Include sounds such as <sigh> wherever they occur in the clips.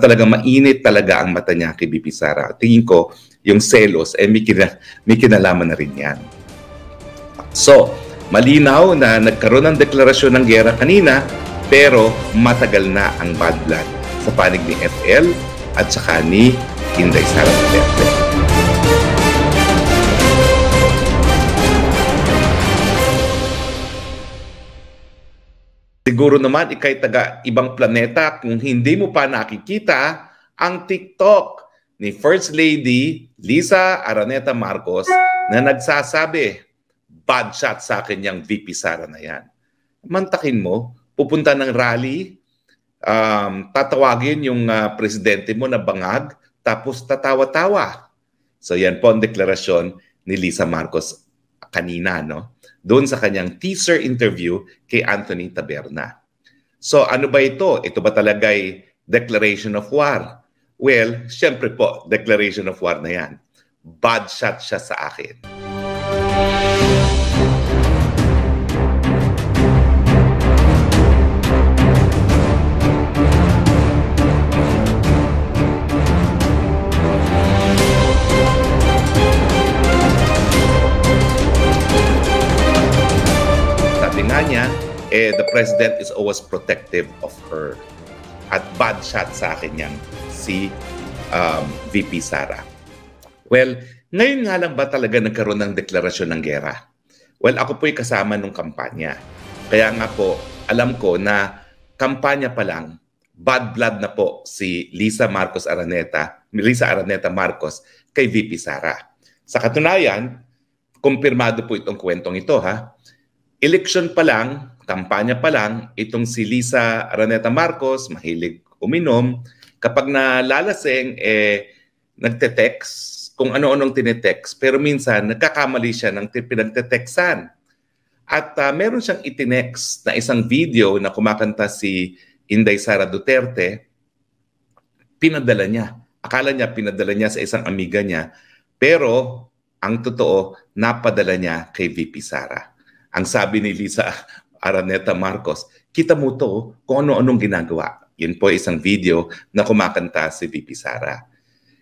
talaga mainit talaga ang mata niya kay Bibi Sara. Tingin ko, yung selos, eh, may, kina, may kinalaman na rin yan. So, malinaw na nagkaroon ng deklarasyon ng gera kanina, pero matagal na ang bad blood sa panig ni FL at saka ni Inday Sara Duterte. Siguro naman ikay eh, taga ibang planeta kung hindi mo pa nakikita ang TikTok ni First Lady Lisa Araneta Marcos na nagsasabi, bad shot sa akin yung VP Sara na yan. Mantakin mo, pupunta ng rally, um, tatawagin yung uh, presidente mo na bangag, tapos tatawa-tawa. So yan po ang deklarasyon ni Lisa Marcos kanina, no? Doon sa kanyang teaser interview kay Anthony Taberna. So ano ba ito? Ito ba talaga ay declaration of war? Well, syempre po, declaration of war na yan. Bad shot siya sa akin. eh, the president is always protective of her. At bad shot sa akin yan, si um, VP Sara. Well, ngayon nga lang ba talaga nagkaroon ng deklarasyon ng gera? Well, ako po'y kasama nung kampanya. Kaya nga po, alam ko na kampanya pa lang, bad blood na po si Lisa Marcos Araneta, Lisa Araneta Marcos kay VP Sara. Sa katunayan, kumpirmado po itong kwentong ito ha. Election pa lang, kampanya pa lang, itong si Lisa Araneta Marcos, mahilig uminom, kapag nalalasing, eh, nagte-text kung ano-anong tinetext. Pero minsan, nagkakamali siya ng pinagte-textan. At uh, meron siyang itinext na isang video na kumakanta si Inday Sara Duterte, pinadala niya. Akala niya pinadala niya sa isang amiga niya, pero ang totoo, napadala niya kay VP Sara. Ang sabi ni Lisa Araneta Marcos. Kita mo to kung ano-anong ginagawa. Yun po isang video na kumakanta si VP Sara.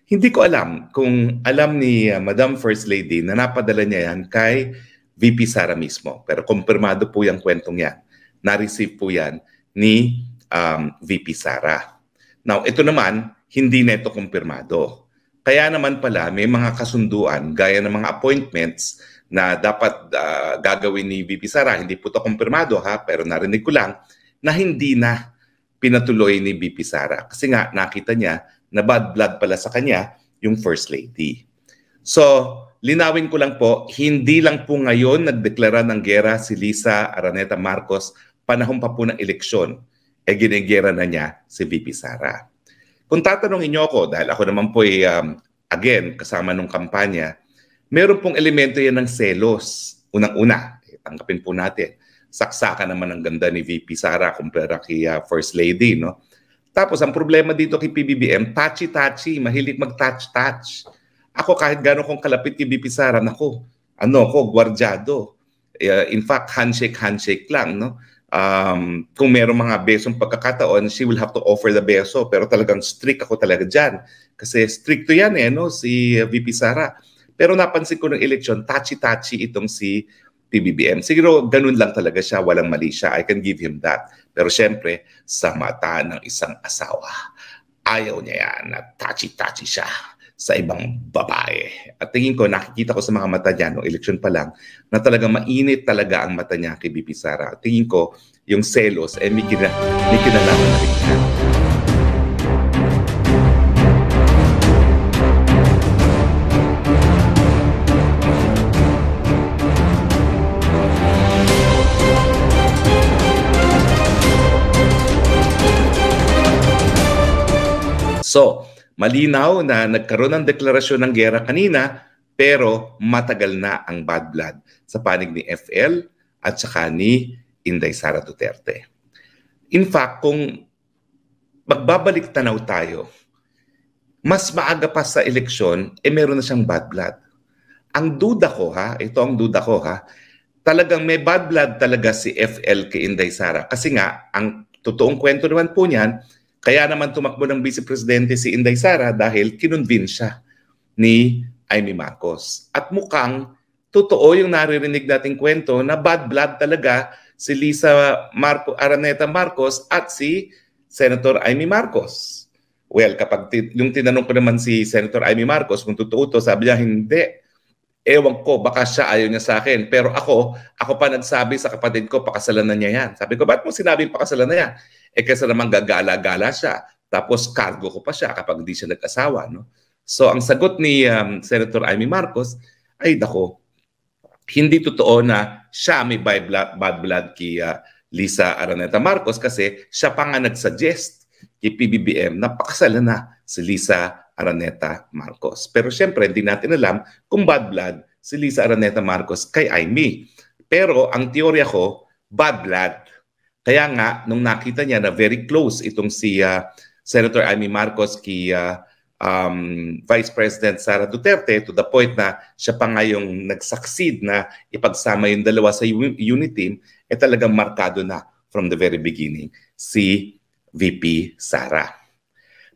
Hindi ko alam kung alam ni uh, Madam First Lady na napadala niya yan kay VP Sara mismo. Pero kumpirmado po yung kwentong yan. Na-receive po yan ni um, VP Sara. Now, ito naman, hindi na kumpirmado. Kaya naman pala may mga kasunduan gaya ng mga appointments na dapat uh, gagawin ni VP Sara, hindi po ito kumpirmado ha, pero narinig ko lang na hindi na pinatuloy ni VP Sara. Kasi nga nakita niya na bad blood pala sa kanya yung First Lady. So, linawin ko lang po, hindi lang po ngayon nagdeklara ng gera si Lisa Araneta Marcos panahon pa po ng eleksyon. E eh, ginigera na niya si VP Sara. Kung tatanungin niyo ako, dahil ako naman po ay, eh, um, again, kasama nung kampanya, meron pong elemento yan ng selos. Unang-una, eh, tanggapin po natin. Saksaka naman ang ganda ni VP Sara kumpara kay uh, First Lady, no? Tapos ang problema dito kay PBBM, touchy-touchy, mahilig mag-touch-touch. Ako kahit gano'n kong kalapit kay VP Sara, nako, ano ko, gwardyado. Uh, in fact, handshake, handshake lang, no? Um, kung meron mga besong pagkakataon, she will have to offer the beso. Pero talagang strict ako talaga dyan. Kasi stricto yan eh, no? Si ah, VP Sara pero napansin ko ng eleksyon, touchy-touchy itong si PBBM. Siguro ganun lang talaga siya, walang mali siya. I can give him that. Pero syempre, sa mata ng isang asawa, ayaw niya yan na touchy-touchy siya sa ibang babae. At tingin ko, nakikita ko sa mga mata niya, no, election pa lang, na talaga mainit talaga ang mata niya kay BP Sara. At tingin ko, yung selos, eh, may, kina, may kinalaman na rin Malinaw na nagkaroon ng deklarasyon ng gera kanina pero matagal na ang bad blood sa panig ni FL at saka ni Inday Sara Duterte. In fact, kung magbabalik tanaw tayo, mas maaga pa sa eleksyon, eh meron na siyang bad blood. Ang duda ko ha, ito ang duda ko ha, talagang may bad blood talaga si FL kay Inday Sara. Kasi nga, ang totoong kwento naman po niyan, kaya naman tumakbo ng Vice Presidente si Inday Sara dahil kinonvince siya ni Amy Marcos. At mukhang totoo yung naririnig nating kwento na bad blood talaga si Lisa Marco, Araneta Marcos at si Senator Amy Marcos. Well, kapag t- yung tinanong ko naman si Senator Amy Marcos kung totoo to, sabi niya hindi. Ewan ko, baka siya ayaw niya sa akin. Pero ako, ako pa nagsabi sa kapatid ko, pakasalanan niya yan. Sabi ko, ba't mo sinabi pakasalanan niya? Eh kasi naman gagala-gala siya, tapos cargo ko pa siya kapag di siya nag-asawa. No? So ang sagot ni um, Senator Amy Marcos ay dako, hindi totoo na siya may bad blood, bad blood kay uh, Lisa Araneta Marcos kasi siya pa nga nag-suggest kay PBBM na pakasalan na si Lisa Araneta Marcos. Pero siyempre, hindi natin alam kung bad blood si Lisa Araneta Marcos kay Amy. Pero ang teorya ko, bad blood kaya nga, nung nakita niya na very close itong si uh, Senator Amy Marcos kay uh, um, Vice President Sara Duterte to the point na siya pa nga yung nagsucceed na ipagsama yung dalawa sa unit team, eh talagang markado na from the very beginning si VP Sara.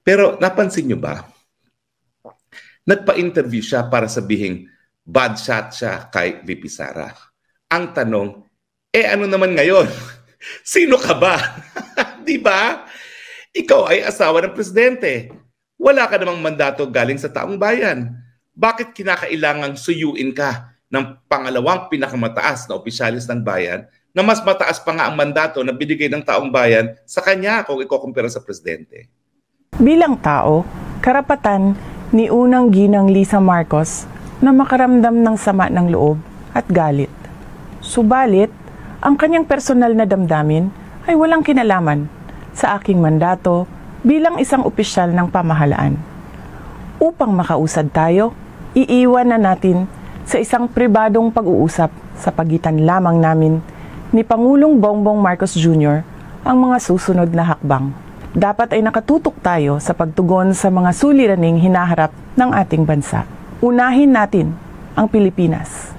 Pero napansin nyo ba, nagpa-interview siya para sabihin bad shot siya kay VP Sara. Ang tanong, eh ano naman ngayon? <laughs> Sino ka ba? <laughs> Di ba? Ikaw ay asawa ng presidente. Wala ka namang mandato galing sa taong bayan. Bakit kinakailangang suyuin ka ng pangalawang pinakamataas na opisyalis ng bayan na mas mataas pa nga ang mandato na binigay ng taong bayan sa kanya kung ikukumpira sa presidente? Bilang tao, karapatan ni unang ginang Lisa Marcos na makaramdam ng sama ng loob at galit. Subalit, ang kanyang personal na damdamin ay walang kinalaman sa aking mandato bilang isang opisyal ng pamahalaan. Upang makausad tayo, iiwan na natin sa isang pribadong pag-uusap sa pagitan lamang namin ni Pangulong Bongbong Marcos Jr. ang mga susunod na hakbang. Dapat ay nakatutok tayo sa pagtugon sa mga suliraning hinaharap ng ating bansa. Unahin natin ang Pilipinas.